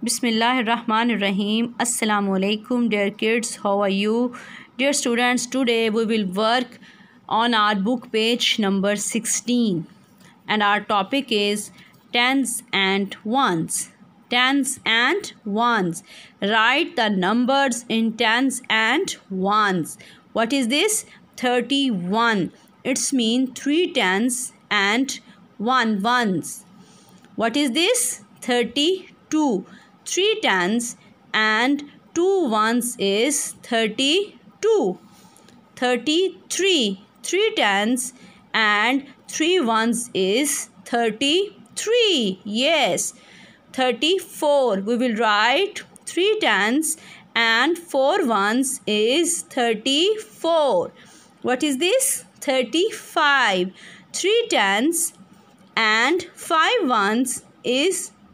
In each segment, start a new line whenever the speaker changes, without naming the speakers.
Bismillahirrahmanirrahim. Assalamu alaikum dear kids. How are you? Dear students, today we will work on our book page number 16 and our topic is tens and ones. Tens and ones. Write the numbers in tens and ones. What is this? 31. It's mean 3 tens and 1 ones. What is this? 32. Three tens and two ones is 32. 33. Three tens and three ones is 33. Yes. 34. We will write three tens and four ones is 34. What is this? 35. Three tens and five ones is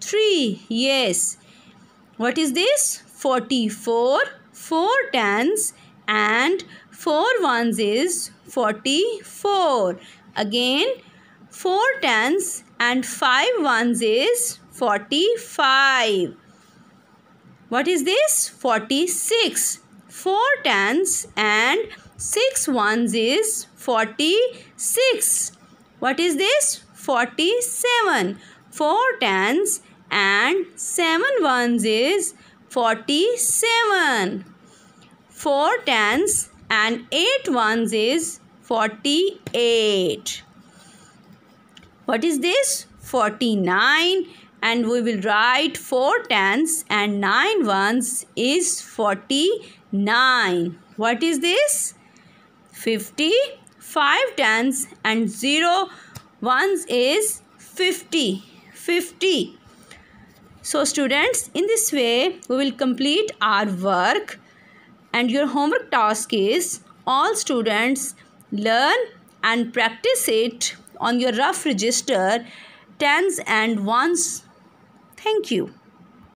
3. Yes. What is this? 44. 4 tens and 4 ones is 44. Again 4 tens and 5 ones is 45. What is this? 46. 4 tens and 6 ones is 46. What is this? 47. Four tens and seven ones is 47. Four tens and eight ones is 48. What is this? 49 and we will write four tens and nine ones is 49. What is this? 50. Five tens and zero ones is 50. 50. So students, in this way, we will complete our work and your homework task is all students learn and practice it on your rough register tens and ones. Thank you.